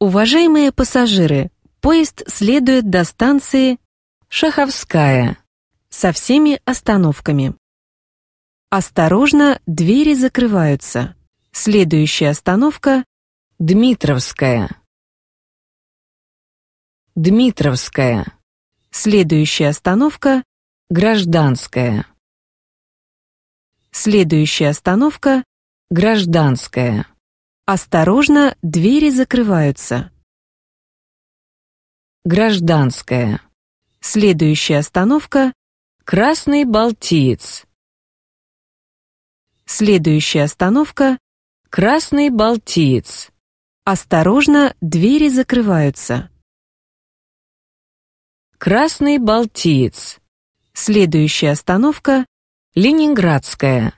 Уважаемые пассажиры, поезд следует до станции Шаховская со всеми остановками. Осторожно, двери закрываются. Следующая остановка – Дмитровская. Дмитровская. Следующая остановка – Гражданская. Следующая остановка — гражданская. Осторожно, двери закрываются. Гражданская. Следующая остановка — Красный Балтиец. Следующая остановка — Красный Балтиец. Осторожно, двери закрываются. Красный Балтиец. Следующая остановка Ленинградская.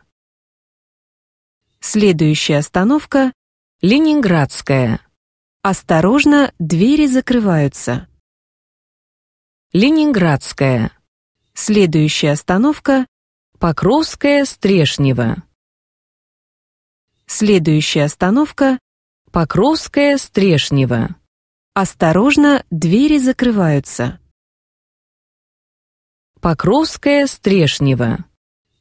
Следующая остановка — Ленинградская. Осторожно, двери закрываются. Ленинградская. Следующая остановка — Покровская, Стрешнево. Следующая остановка — Покровская, Стрешнево. Осторожно, двери закрываются. Покровская, Стрешнево.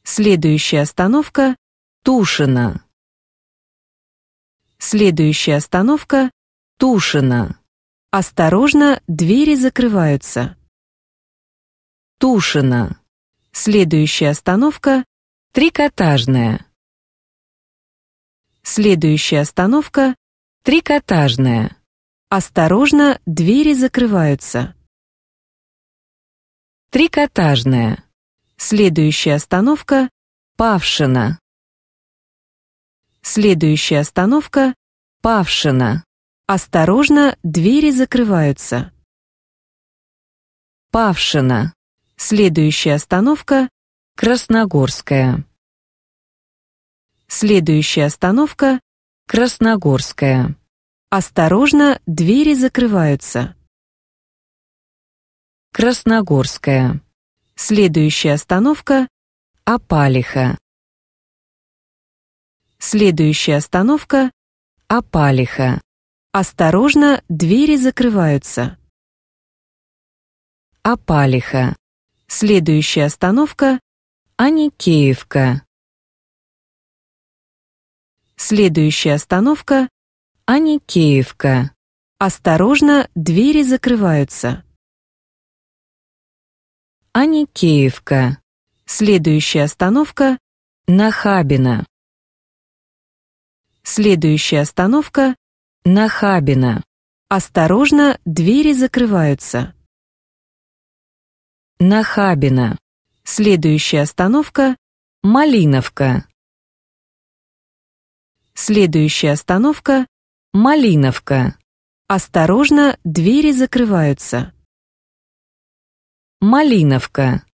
Следующая остановка — Тушино. Следующая остановка — Тушино. Осторожно, двери закрываются. Тушино. Следующая остановка — Трикотажная. Следующая остановка — Трикотажная. Осторожно, двери закрываются. Трикотажная. Следующая остановка – Павшина. Следующая остановка – Павшина. Осторожно, двери закрываются. Павшина. Следующая остановка – Красногорская. Следующая остановка – Красногорская. Осторожно, двери закрываются. Красногорская. Следующая остановка — Апалиха. Следующая остановка — Апалиха. Осторожно, двери закрываются. Апалиха. Следующая остановка — Аникеевка. Следующая остановка — Аникеевка. Осторожно, двери закрываются. Аникеевка. Следующая остановка – Нахабина. Следующая остановка – Нахабина. Осторожно, двери закрываются. Нахабина. Следующая остановка – Малиновка. Следующая остановка – Малиновка. Осторожно, двери закрываются. Малиновка.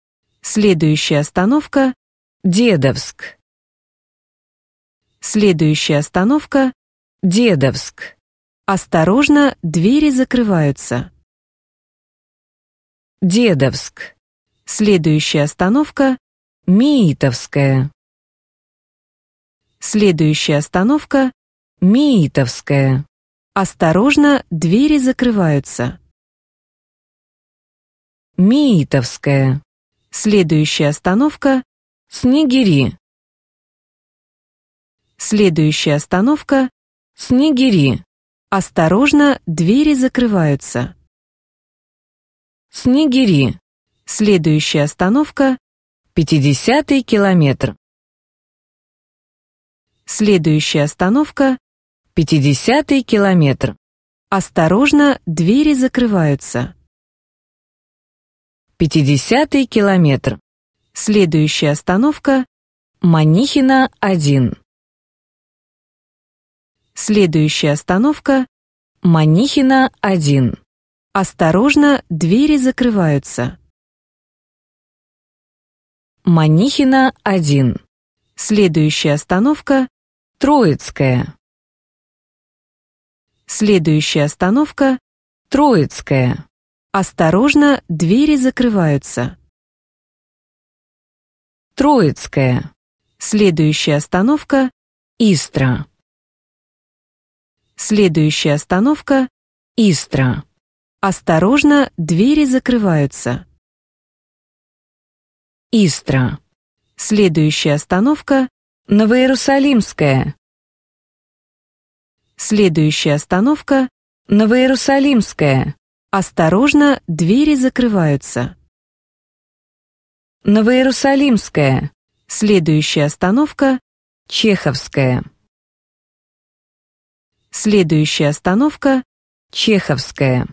Следующая остановка – Дедовск. Следующая остановка – Дедовск. Осторожно, двери закрываются. Дедовск. Следующая остановка – Миитовская. Следующая остановка – Миитовская. Осторожно, двери закрываются. Миитовская. Следующая остановка — Снегири. Следующая остановка — Снегири. Осторожно, двери закрываются. Снегири. Следующая остановка — 50-й километр. Следующая остановка — 50-й километр. Осторожно, двери закрываются. Пятидесятый километр. Следующая остановка – Манихина, 1. Следующая остановка – Манихина, 1. Осторожно, двери закрываются. Манихина, 1. Следующая остановка – Троицкая. Следующая остановка – Троицкая. Осторожно, двери закрываются. Троицкая. Следующая остановка — Истра. Следующая остановка — Истра. Осторожно, двери закрываются. Истра. Следующая остановка — Новоиерусалимская. Следующая остановка — Новоиерусалимская. Осторожно, двери закрываются. Новоиерусалимская. Следующая остановка — Чеховская. Следующая остановка — Чеховская.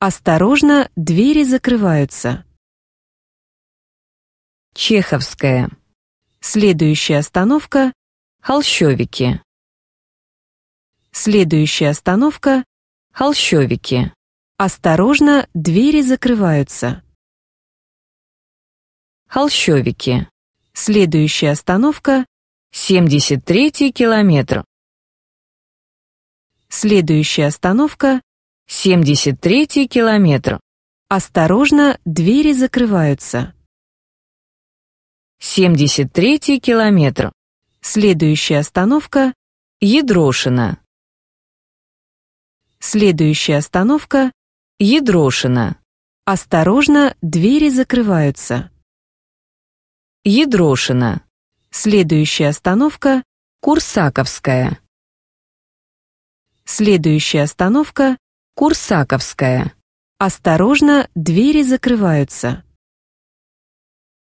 Осторожно, двери закрываются. Чеховская. Следующая остановка — Холщовики. Следующая остановка — Холщовики. Осторожно, двери закрываются. Холщовики. Следующая остановка — 73-й километр. Следующая остановка — 73-й километр. Осторожно, двери закрываются. 73-й километр. Следующая остановка — Ядрошина. Следующая остановка Ядрошина. Осторожно, двери закрываются. Ядрошина. Следующая остановка — Курсаковская. Следующая остановка — Курсаковская. Осторожно, двери закрываются.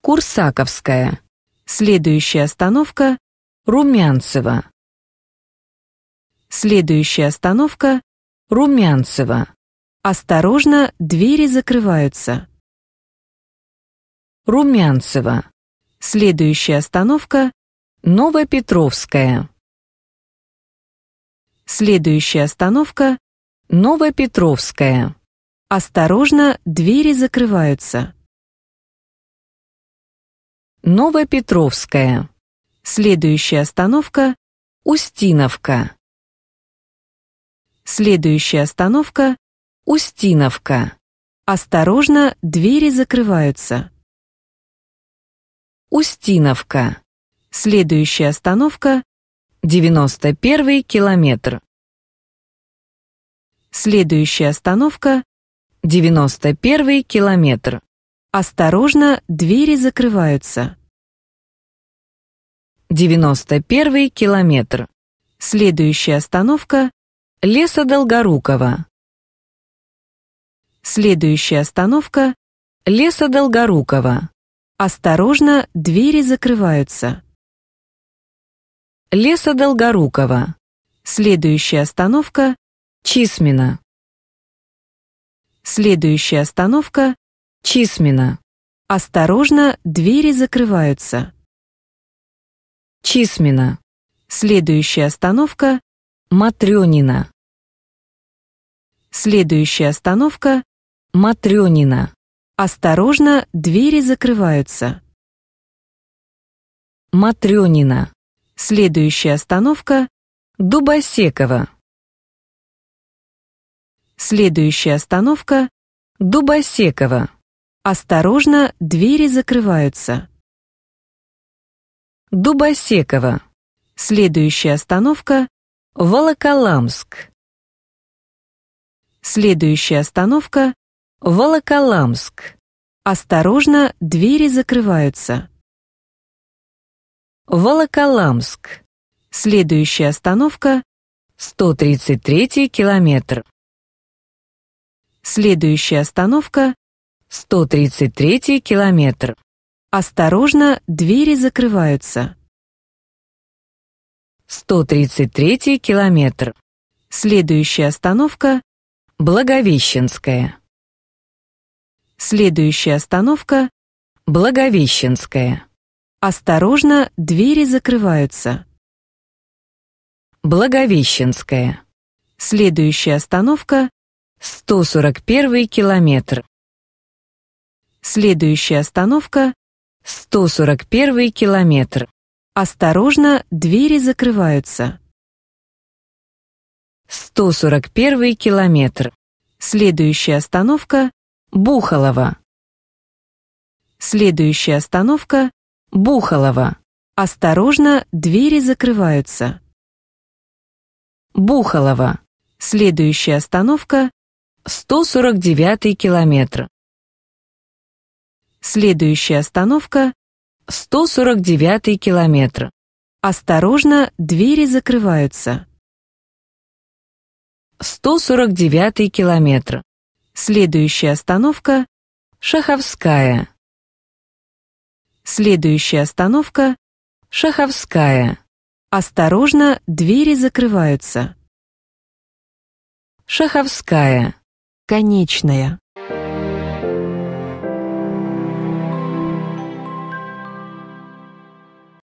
Курсаковская. Следующая остановка — Румянцева. Следующая остановка — Румянцева. Осторожно, двери закрываются. Румянцево. Следующая остановка – Новопетровская. Следующая остановка – Новопетровская. Осторожно, двери закрываются. Новопетровская. Следующая остановка – Устиновка. Следующая остановка Устиновка. Осторожно, двери закрываются. Устиновка. Следующая остановка — 91 километр. Следующая остановка — 91 километр. Осторожно, двери закрываются. 91 километр. Следующая остановка — Лесо Долгорукова. Следующая остановка — Леса Долгорукова. Осторожно, двери закрываются. Леса Долгорукова. Следующая остановка — Чисмина. Следующая остановка — Чисмина. Осторожно, двери закрываются. Чисмина. Следующая остановка — Матрёнина. Следующая остановка Матрёнина. Осторожно, двери закрываются. Матрёнина. Следующая остановка Дубосекова. Следующая остановка Дубосекова. Осторожно, двери закрываются. Дубосекова. Следующая остановка Волоколамск. Следующая остановка Волоколамск. Осторожно, двери закрываются. Волоколамск. Следующая остановка 133 километр. Следующая остановка 133 километр. Осторожно, двери закрываются. 133 километр. Следующая остановка Благовещенская. Следующая остановка — Благовещенская. Осторожно, двери закрываются. Благовещенская. Следующая остановка — 141 километр. Следующая остановка — 141 километр. Осторожно, двери закрываются. 141 километр. Следующая остановка Бухалова. Следующая остановка — Бухалова. Осторожно, двери закрываются. Бухалова. Следующая остановка — 149 километр. Следующая остановка — 149 километр. Осторожно, двери закрываются. 149 километр. Следующая остановка – Шаховская. Следующая остановка – Шаховская. Осторожно, двери закрываются. Шаховская. Конечная.